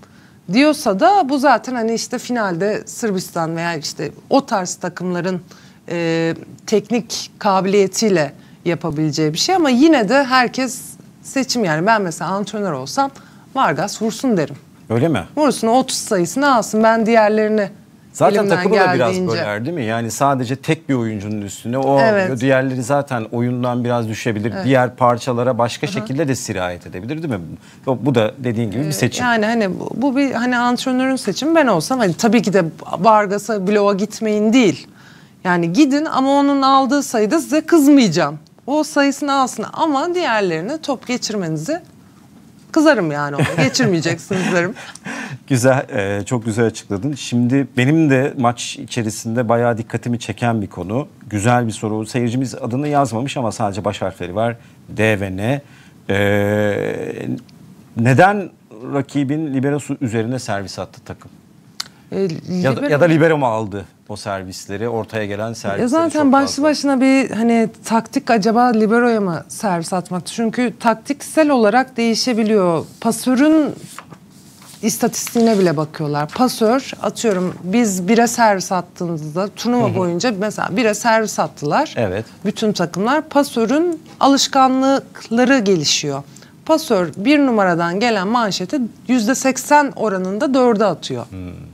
[SPEAKER 2] diyorsa da bu zaten hani işte finalde Sırbistan veya işte o tarz takımların e, teknik kabiliyetiyle yapabileceği bir şey ama yine de herkes seçim yani ben mesela antrenör olsam Vargas vursun derim. Öyle mi? Vursun 30 sayısını alsın ben diğerlerini Zaten takımı da biraz böler
[SPEAKER 1] değil mi? Yani sadece tek bir oyuncunun üstüne o evet. Diğerleri zaten oyundan biraz düşebilir. Evet. Diğer parçalara başka Hı-hı. şekilde de sirayet edebilir değil mi? Bu da dediğin gibi bir ee, seçim.
[SPEAKER 2] Yani hani bu bir hani antrenörün seçimi. Ben olsam hani tabii ki de Vargas'a bloğa gitmeyin değil. Yani gidin ama onun aldığı sayıda size kızmayacağım. O sayısını alsın ama diğerlerine top geçirmenizi Kızarım yani ona. Geçirmeyeceksiniz derim.
[SPEAKER 1] *laughs* güzel, e, çok güzel açıkladın. Şimdi benim de maç içerisinde bayağı dikkatimi çeken bir konu. Güzel bir soru. Seyircimiz adını yazmamış ama sadece baş harfleri var. D ve N. E, neden rakibin liberosu üzerine servis attı takım? E,
[SPEAKER 2] libero... ya, da, ya da libero
[SPEAKER 1] mu aldı o servisleri, ortaya gelen servisleri? Ya
[SPEAKER 2] zaten başlı fazla. başına bir hani taktik acaba liberoya mı servis atmak? Çünkü taktiksel olarak değişebiliyor. Pasörün istatistiğine bile bakıyorlar. Pasör atıyorum biz bire servis attığımızda turnuva boyunca mesela bire servis attılar. Evet. Bütün takımlar pasörün alışkanlıkları gelişiyor. Pasör bir numaradan gelen manşeti yüzde seksen oranında dörde atıyor. Hmm.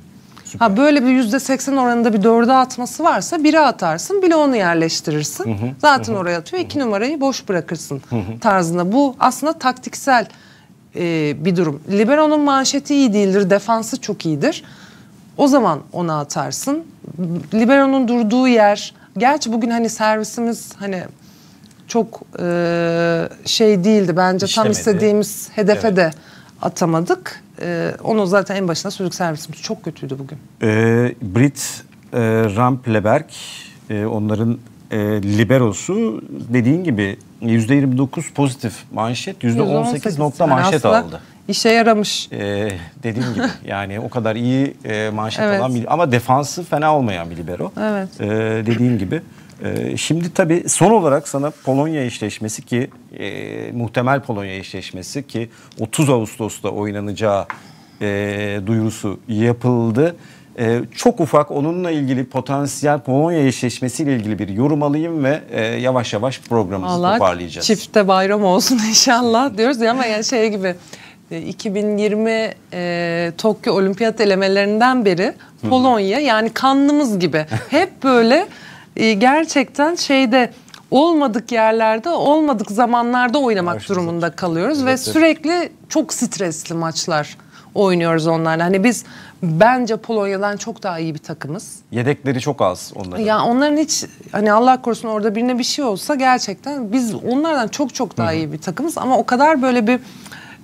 [SPEAKER 2] Süper. Ha böyle bir yüzde seksen oranında bir dörde atması varsa biri atarsın bile onu yerleştirirsin. Hı hı. Zaten hı hı. oraya atıyor iki hı hı. numarayı boş bırakırsın hı hı. tarzında. Bu aslında taktiksel e, bir durum. Libero'nun manşeti iyi değildir, defansı çok iyidir. O zaman ona atarsın. Libero'nun durduğu yer, gerçi bugün hani servisimiz hani çok e, şey değildi bence İşlemedi. tam istediğimiz hedefe evet. de atamadık. E, onu zaten en başında sürük servisimiz çok kötüydü bugün.
[SPEAKER 1] E, Brit e, Rampleberg e, onların e, liberosu dediğin gibi %29 pozitif manşet, %18 nokta yani manşet aldı. İşe yaramış. Ee, dediğim gibi *laughs* yani o kadar iyi e, manşet evet. olan bir, ama defansı fena olmayan bir libero. Evet. Ee, dediğim gibi. Ee, şimdi tabii son olarak sana Polonya eşleşmesi ki e, muhtemel Polonya eşleşmesi ki 30 Ağustos'ta oynanacağı e, duyurusu yapıldı. E, çok ufak onunla ilgili potansiyel Polonya eşleşmesiyle ilgili bir yorum alayım ve e, yavaş yavaş programımızı Allah, toparlayacağız.
[SPEAKER 2] Çifte bayram olsun *laughs* inşallah diyoruz ya ama yani şey gibi 2020 e, e, Tokyo Olimpiyat elemelerinden beri Polonya yani kanlımız gibi hep böyle ee, gerçekten şeyde olmadık yerlerde, olmadık zamanlarda oynamak Başka durumunda kalıyoruz evet. ve sürekli çok stresli maçlar oynuyoruz onlarla. Hani biz bence Polonya'dan çok daha iyi bir takımız.
[SPEAKER 1] Yedekleri çok az onların. Ya
[SPEAKER 2] onların hiç hani Allah korusun orada birine bir şey olsa gerçekten biz onlardan çok çok daha Hı-hı. iyi bir takımız ama o kadar böyle bir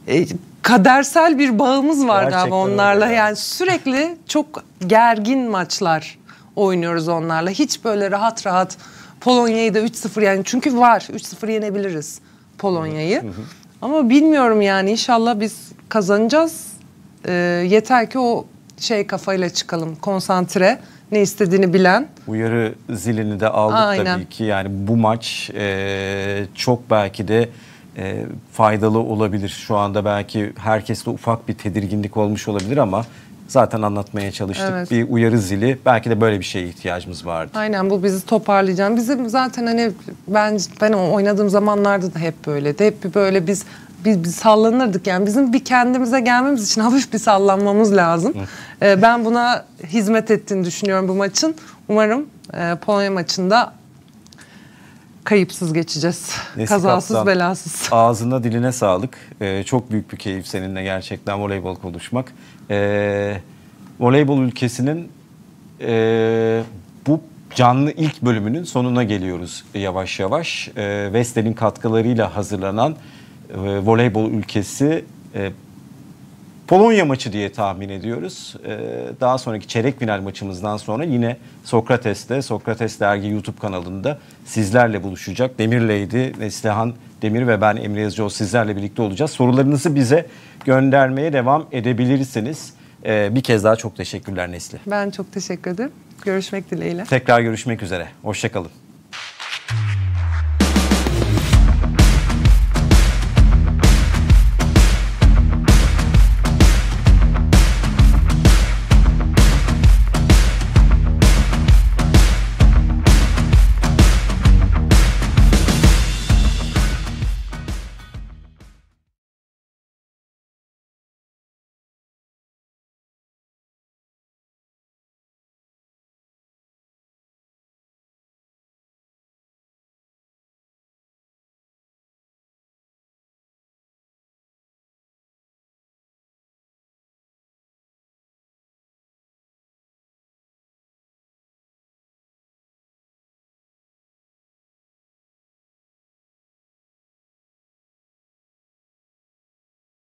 [SPEAKER 2] e, kadersel bir bağımız var galiba onlarla. Ya. Yani sürekli çok gergin maçlar oynuyoruz onlarla. Hiç böyle rahat rahat Polonya'yı da 3-0 yani çünkü var 3-0 yenebiliriz Polonya'yı. Ama bilmiyorum yani inşallah biz kazanacağız. E, yeter ki o şey kafayla çıkalım konsantre ne istediğini bilen.
[SPEAKER 1] Uyarı zilini de aldık Aynen. tabii ki yani bu maç e, çok belki de e, faydalı olabilir. Şu anda belki herkeste ufak bir tedirginlik olmuş olabilir ama zaten anlatmaya çalıştık. Evet. Bir uyarı zili. Belki de böyle bir şeye ihtiyacımız vardı.
[SPEAKER 2] Aynen bu bizi toparlayacağım. Bizim zaten hani ben ben oynadığım zamanlarda da hep böyleydi. Hep bir böyle biz biz bir sallanırdık yani bizim bir kendimize gelmemiz için *laughs* hafif bir sallanmamız lazım. Ee, ben buna hizmet ettiğini düşünüyorum bu maçın. Umarım e, Polonya maçında kayıpsız geçeceğiz. Nesi Kazasız kaptan, belasız.
[SPEAKER 1] Ağzına diline sağlık. Ee, çok büyük bir keyif seninle gerçekten voleybol konuşmak. Ee, voleybol ülkesinin e, bu canlı ilk bölümünün sonuna geliyoruz yavaş yavaş. Ee, Vestel'in katkılarıyla hazırlanan e, voleybol ülkesi e, Polonya maçı diye tahmin ediyoruz. Ee, daha sonraki çeyrek final maçımızdan sonra yine Sokrates'te, Sokrates Dergi YouTube kanalında sizlerle buluşacak. Demirleydi, Neslihan Demir ve ben Emre Yazıcıoğlu sizlerle birlikte olacağız. Sorularınızı bize göndermeye devam edebilirsiniz. Ee, bir kez daha çok teşekkürler Nesli.
[SPEAKER 2] Ben çok teşekkür ederim. Görüşmek dileğiyle.
[SPEAKER 1] Tekrar görüşmek üzere. Hoşçakalın.